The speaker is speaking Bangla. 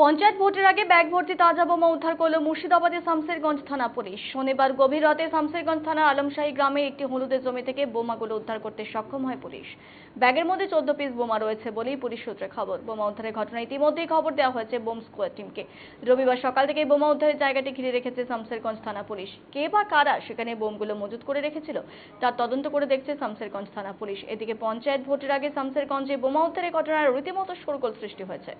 পঞ্চায়েত ভোটের আগে ব্যাগ ভর্তি তাজা বোমা উদ্ধার করল মুর্শিদাবাদের শামসেরগঞ্জ থানা পুলিশ শনিবার গভীর রাতে শামসেরগঞ্জ থানার আলমশাহী গ্রামে একটি হলুদের জমি থেকে বোমাগুলো উদ্ধার করতে সক্ষম হয় পুলিশ ব্যাগের মধ্যে চোদ্দ পিস বোমা রয়েছে বলেই পুলিশ সূত্রে খবর বোমা উদ্ধারের ঘটনায় ইতিমধ্যেই খবর দেওয়া হয়েছে বোম স্কোয়াড টিমকে রবিবার সকাল থেকে বোমা উদ্ধারের জায়গাটি ঘিরে রেখেছে শামসেরগঞ্জ থানা পুলিশ কে বা কারা সেখানে বোমগুলো মজুত করে রেখেছিল তার তদন্ত করে দেখছে শামসেরগঞ্জ থানা পুলিশ এদিকে পঞ্চায়েত ভোটের আগে শামসেরগঞ্জে বোমা উদ্ধারের ঘটনার রীতিমতো শোরগোল সৃষ্টি হয়েছে